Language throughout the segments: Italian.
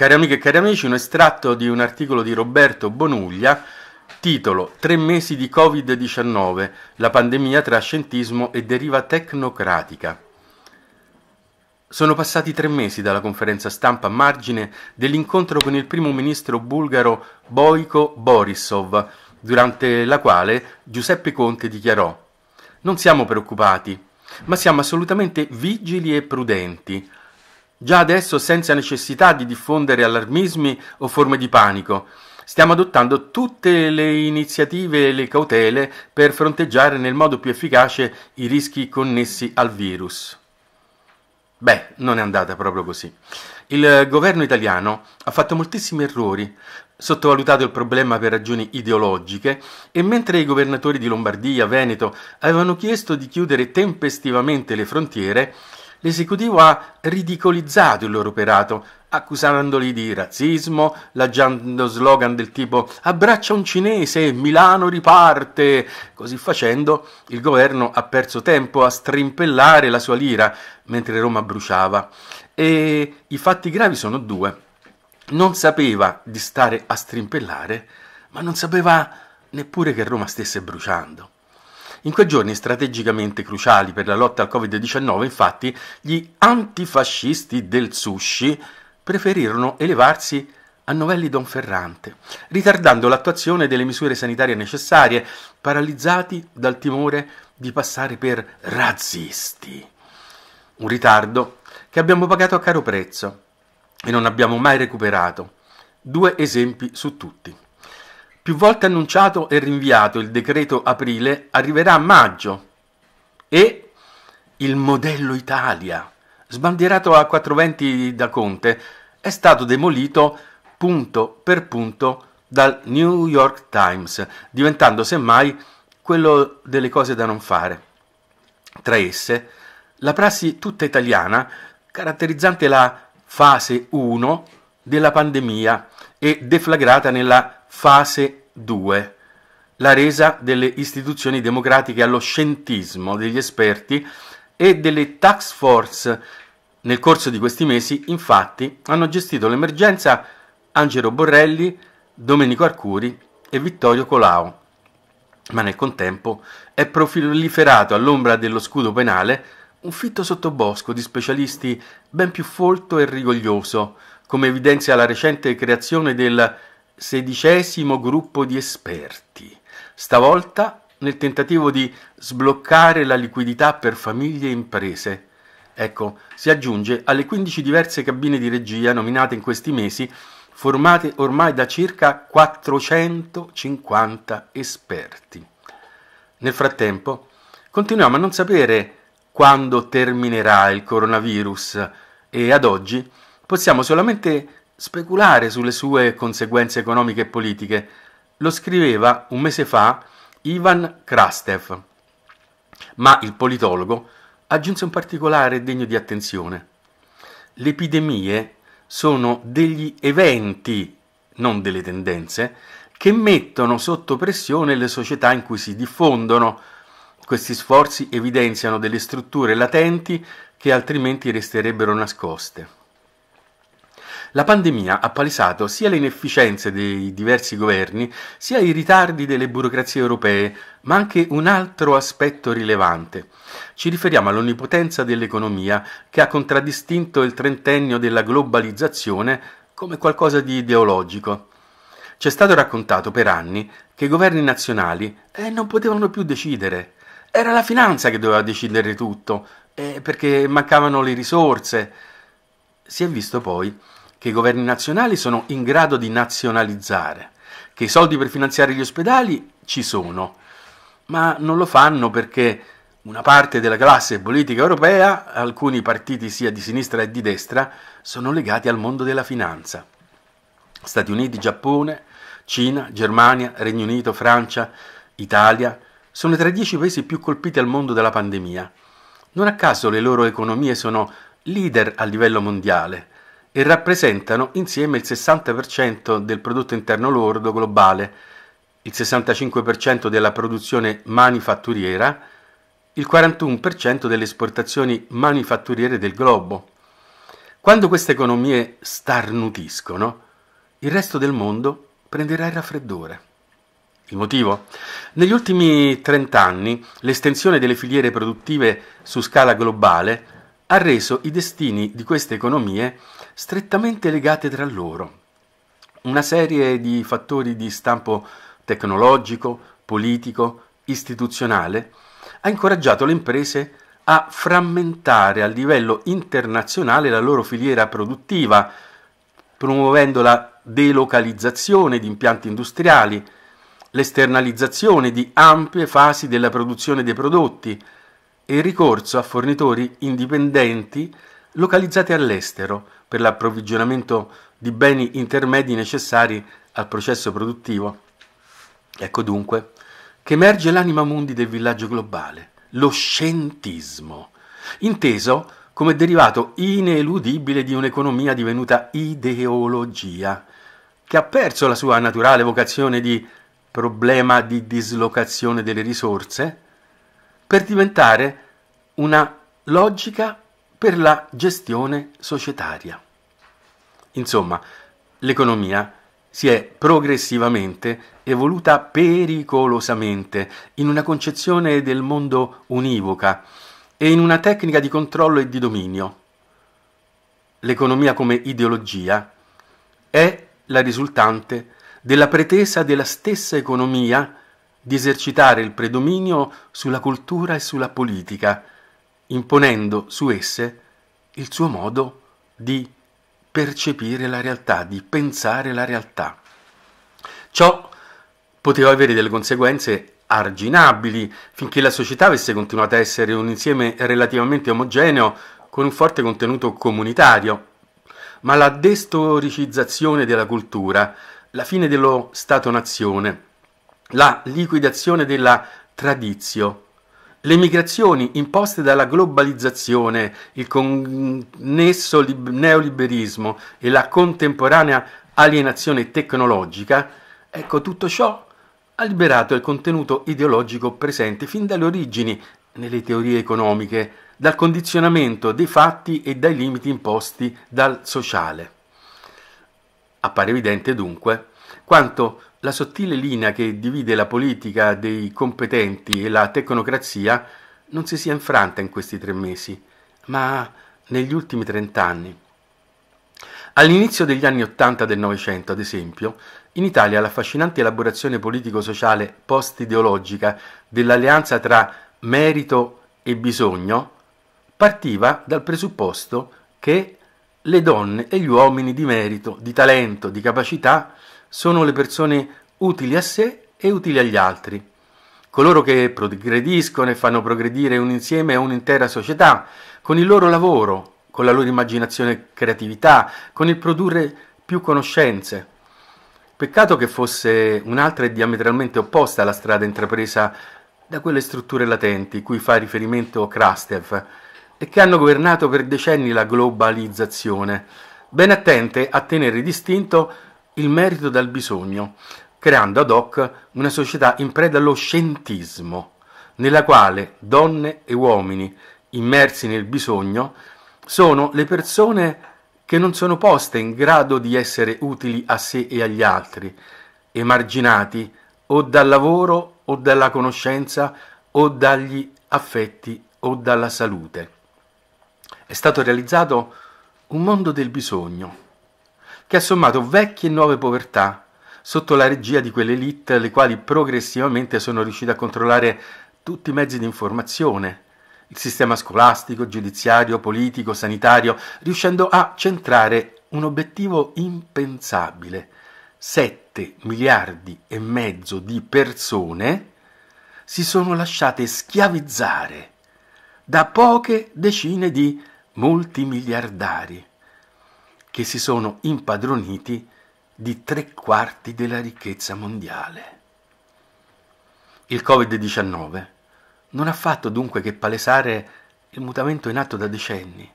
Cari amiche e cari amici, un estratto di un articolo di Roberto Bonuglia, titolo Tre mesi di Covid-19, la pandemia tra scientismo e deriva tecnocratica. Sono passati tre mesi dalla conferenza stampa a margine dell'incontro con il primo ministro bulgaro Boiko Borisov, durante la quale Giuseppe Conte dichiarò Non siamo preoccupati, ma siamo assolutamente vigili e prudenti già adesso senza necessità di diffondere allarmismi o forme di panico. Stiamo adottando tutte le iniziative e le cautele per fronteggiare nel modo più efficace i rischi connessi al virus. Beh, non è andata proprio così. Il governo italiano ha fatto moltissimi errori, sottovalutato il problema per ragioni ideologiche e mentre i governatori di Lombardia, Veneto avevano chiesto di chiudere tempestivamente le frontiere, l'esecutivo ha ridicolizzato il loro operato, accusandoli di razzismo, lanciando slogan del tipo abbraccia un cinese, Milano riparte. Così facendo, il governo ha perso tempo a strimpellare la sua lira mentre Roma bruciava. E i fatti gravi sono due. Non sapeva di stare a strimpellare, ma non sapeva neppure che Roma stesse bruciando. In quei giorni strategicamente cruciali per la lotta al Covid-19, infatti, gli antifascisti del sushi preferirono elevarsi a Novelli Donferrante, ritardando l'attuazione delle misure sanitarie necessarie, paralizzati dal timore di passare per razzisti. Un ritardo che abbiamo pagato a caro prezzo e non abbiamo mai recuperato. Due esempi su tutti più volte annunciato e rinviato il decreto aprile arriverà a maggio e il modello Italia, sbandierato a venti da Conte, è stato demolito punto per punto dal New York Times, diventando semmai quello delle cose da non fare. Tra esse, la prassi tutta italiana caratterizzante la fase 1 della pandemia e deflagrata nella fase 2. La resa delle istituzioni democratiche allo scientismo degli esperti e delle tax force. Nel corso di questi mesi, infatti, hanno gestito l'emergenza Angelo Borrelli, Domenico Arcuri e Vittorio Colau. Ma nel contempo è proliferato all'ombra dello scudo penale un fitto sottobosco di specialisti ben più folto e rigoglioso, come evidenzia la recente creazione del sedicesimo gruppo di esperti, stavolta nel tentativo di sbloccare la liquidità per famiglie e imprese. Ecco, si aggiunge alle 15 diverse cabine di regia nominate in questi mesi, formate ormai da circa 450 esperti. Nel frattempo, continuiamo a non sapere quando terminerà il coronavirus e ad oggi possiamo solamente Speculare sulle sue conseguenze economiche e politiche lo scriveva un mese fa Ivan Krastev, ma il politologo aggiunse un particolare degno di attenzione. Le epidemie sono degli eventi, non delle tendenze, che mettono sotto pressione le società in cui si diffondono. Questi sforzi evidenziano delle strutture latenti che altrimenti resterebbero nascoste. La pandemia ha palesato sia le inefficienze dei diversi governi, sia i ritardi delle burocrazie europee, ma anche un altro aspetto rilevante. Ci riferiamo all'onnipotenza dell'economia che ha contraddistinto il trentennio della globalizzazione come qualcosa di ideologico. Ci è stato raccontato per anni che i governi nazionali eh, non potevano più decidere. Era la finanza che doveva decidere tutto, eh, perché mancavano le risorse. Si è visto poi che i governi nazionali sono in grado di nazionalizzare, che i soldi per finanziare gli ospedali ci sono, ma non lo fanno perché una parte della classe politica europea, alcuni partiti sia di sinistra che di destra, sono legati al mondo della finanza. Stati Uniti, Giappone, Cina, Germania, Regno Unito, Francia, Italia sono tra i dieci paesi più colpiti al mondo dalla pandemia. Non a caso le loro economie sono leader a livello mondiale, e rappresentano insieme il 60% del prodotto interno lordo globale, il 65% della produzione manifatturiera, il 41% delle esportazioni manifatturiere del globo. Quando queste economie starnutiscono, il resto del mondo prenderà il raffreddore. Il motivo? Negli ultimi 30 anni l'estensione delle filiere produttive su scala globale ha reso i destini di queste economie strettamente legate tra loro. Una serie di fattori di stampo tecnologico, politico, istituzionale ha incoraggiato le imprese a frammentare a livello internazionale la loro filiera produttiva, promuovendo la delocalizzazione di impianti industriali, l'esternalizzazione di ampie fasi della produzione dei prodotti, e il ricorso a fornitori indipendenti localizzati all'estero per l'approvvigionamento di beni intermedi necessari al processo produttivo. Ecco dunque che emerge l'anima mondi del villaggio globale, lo scientismo, inteso come derivato ineludibile di un'economia divenuta ideologia, che ha perso la sua naturale vocazione di problema di dislocazione delle risorse, per diventare una logica per la gestione societaria. Insomma, l'economia si è progressivamente evoluta pericolosamente in una concezione del mondo univoca e in una tecnica di controllo e di dominio. L'economia come ideologia è la risultante della pretesa della stessa economia di esercitare il predominio sulla cultura e sulla politica, imponendo su esse il suo modo di percepire la realtà, di pensare la realtà. Ciò poteva avere delle conseguenze arginabili finché la società avesse continuato a essere un insieme relativamente omogeneo con un forte contenuto comunitario. Ma la destoricizzazione della cultura, la fine dello Stato-nazione, la liquidazione della tradizio, le migrazioni imposte dalla globalizzazione, il connesso neoliberismo e la contemporanea alienazione tecnologica, ecco tutto ciò ha liberato il contenuto ideologico presente fin dalle origini nelle teorie economiche, dal condizionamento dei fatti e dai limiti imposti dal sociale. Appare evidente dunque quanto la sottile linea che divide la politica dei competenti e la tecnocrazia non si sia infranta in questi tre mesi, ma negli ultimi trent'anni. All'inizio degli anni Ottanta del Novecento, ad esempio, in Italia l'affascinante elaborazione politico-sociale post-ideologica dell'alleanza tra merito e bisogno partiva dal presupposto che le donne e gli uomini di merito, di talento, di capacità sono le persone utili a sé e utili agli altri. Coloro che progrediscono e fanno progredire un insieme o un'intera società, con il loro lavoro, con la loro immaginazione e creatività, con il produrre più conoscenze. Peccato che fosse un'altra e diametralmente opposta alla strada intrapresa da quelle strutture latenti cui fa riferimento Krastev e che hanno governato per decenni la globalizzazione, ben attente a tenere distinto il merito dal bisogno, creando ad hoc una società in preda allo scientismo, nella quale donne e uomini immersi nel bisogno sono le persone che non sono poste in grado di essere utili a sé e agli altri, emarginati o dal lavoro o dalla conoscenza o dagli affetti o dalla salute. È stato realizzato un mondo del bisogno che ha sommato vecchie e nuove povertà, sotto la regia di quelle elite le quali progressivamente sono riuscite a controllare tutti i mezzi di informazione, il sistema scolastico, giudiziario, politico, sanitario, riuscendo a centrare un obiettivo impensabile. 7 miliardi e mezzo di persone si sono lasciate schiavizzare da poche decine di multimiliardari che si sono impadroniti di tre quarti della ricchezza mondiale. Il Covid-19 non ha fatto dunque che palesare il mutamento in atto da decenni.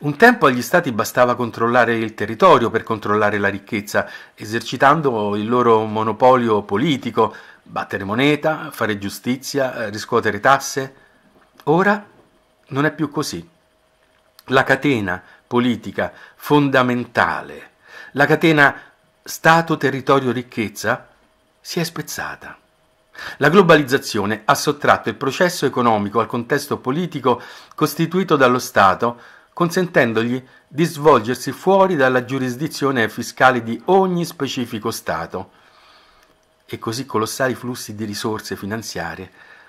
Un tempo agli stati bastava controllare il territorio per controllare la ricchezza, esercitando il loro monopolio politico, battere moneta, fare giustizia, riscuotere tasse. Ora non è più così. La catena politica fondamentale, la catena Stato-territorio-ricchezza, si è spezzata. La globalizzazione ha sottratto il processo economico al contesto politico costituito dallo Stato, consentendogli di svolgersi fuori dalla giurisdizione fiscale di ogni specifico Stato. E così colossali flussi di risorse finanziarie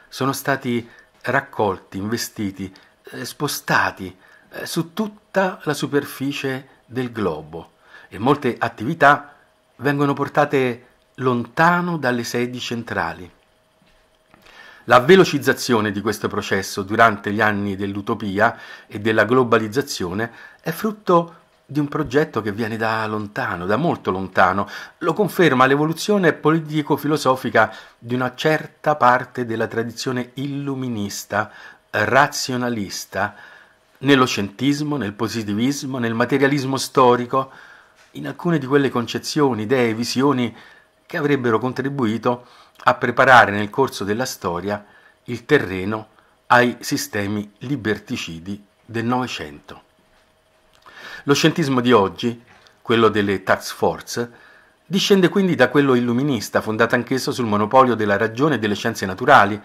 sono stati raccolti, investiti, eh, spostati eh, su tutta la superficie del globo e molte attività vengono portate lontano dalle sedi centrali. La velocizzazione di questo processo durante gli anni dell'utopia e della globalizzazione è frutto di un progetto che viene da lontano, da molto lontano. Lo conferma l'evoluzione politico-filosofica di una certa parte della tradizione illuminista, razionalista, nello scientismo, nel positivismo, nel materialismo storico, in alcune di quelle concezioni, idee, visioni che avrebbero contribuito a preparare nel corso della storia il terreno ai sistemi liberticidi del Novecento. Lo scientismo di oggi, quello delle tax force, discende quindi da quello illuminista, fondato anch'esso sul monopolio della ragione e delle scienze naturali,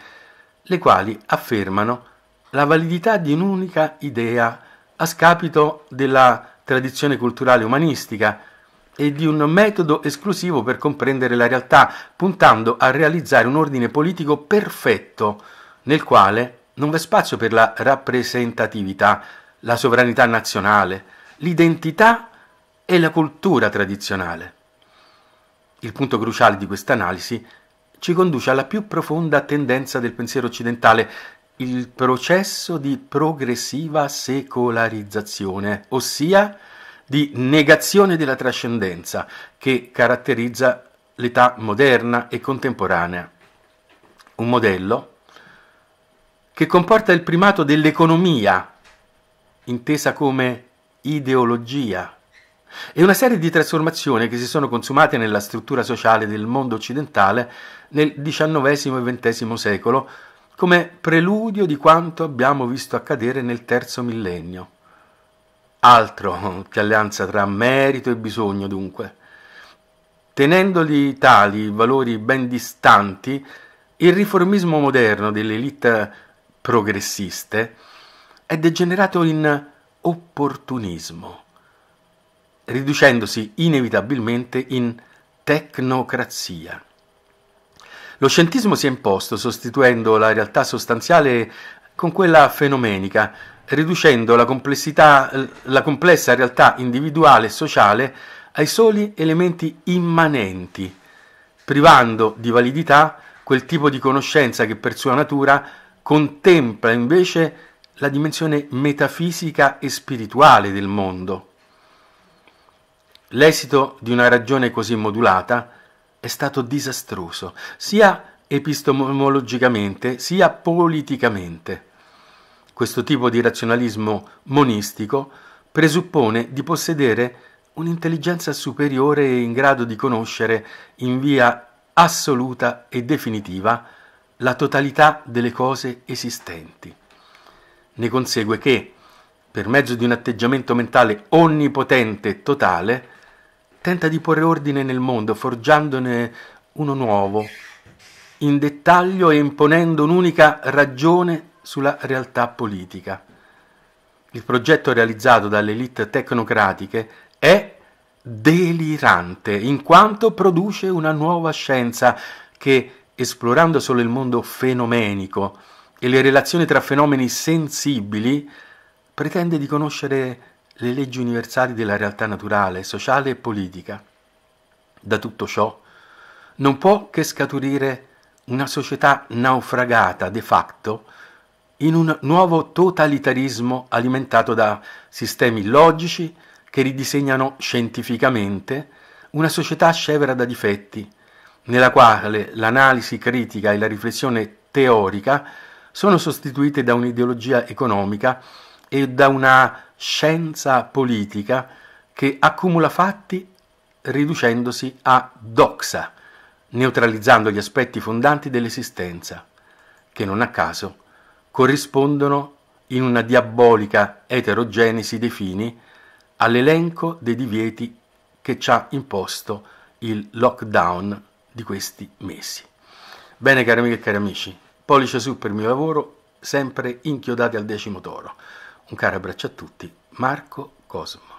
le quali affermano la validità di un'unica idea a scapito della tradizione culturale umanistica e di un metodo esclusivo per comprendere la realtà, puntando a realizzare un ordine politico perfetto nel quale non v'è spazio per la rappresentatività, la sovranità nazionale, l'identità e la cultura tradizionale. Il punto cruciale di questa analisi ci conduce alla più profonda tendenza del pensiero occidentale il processo di progressiva secolarizzazione, ossia di negazione della trascendenza che caratterizza l'età moderna e contemporanea. Un modello che comporta il primato dell'economia, intesa come ideologia, e una serie di trasformazioni che si sono consumate nella struttura sociale del mondo occidentale nel XIX e XX secolo, come preludio di quanto abbiamo visto accadere nel terzo millennio. Altro che alleanza tra merito e bisogno, dunque. Tenendoli tali valori ben distanti, il riformismo moderno dell'elite progressiste è degenerato in opportunismo, riducendosi inevitabilmente in tecnocrazia. Lo scientismo si è imposto sostituendo la realtà sostanziale con quella fenomenica, riducendo la, la complessa realtà individuale e sociale ai soli elementi immanenti, privando di validità quel tipo di conoscenza che per sua natura contempla invece la dimensione metafisica e spirituale del mondo. L'esito di una ragione così modulata è stato disastroso, sia epistemologicamente sia politicamente. Questo tipo di razionalismo monistico presuppone di possedere un'intelligenza superiore e in grado di conoscere in via assoluta e definitiva la totalità delle cose esistenti. Ne consegue che, per mezzo di un atteggiamento mentale onnipotente e totale, tenta di porre ordine nel mondo, forgiandone uno nuovo, in dettaglio e imponendo un'unica ragione sulla realtà politica. Il progetto realizzato dalle elite tecnocratiche è delirante, in quanto produce una nuova scienza che, esplorando solo il mondo fenomenico e le relazioni tra fenomeni sensibili, pretende di conoscere le leggi universali della realtà naturale, sociale e politica. Da tutto ciò non può che scaturire una società naufragata de facto in un nuovo totalitarismo alimentato da sistemi logici che ridisegnano scientificamente una società scevra da difetti, nella quale l'analisi critica e la riflessione teorica sono sostituite da un'ideologia economica e da una scienza politica che accumula fatti riducendosi a doxa, neutralizzando gli aspetti fondanti dell'esistenza, che non a caso corrispondono in una diabolica eterogenesi dei fini all'elenco dei divieti che ci ha imposto il lockdown di questi mesi. Bene cari amiche e cari amici, pollice su per il mio lavoro, sempre inchiodati al decimo toro. Un caro abbraccio a tutti, Marco Cosmo.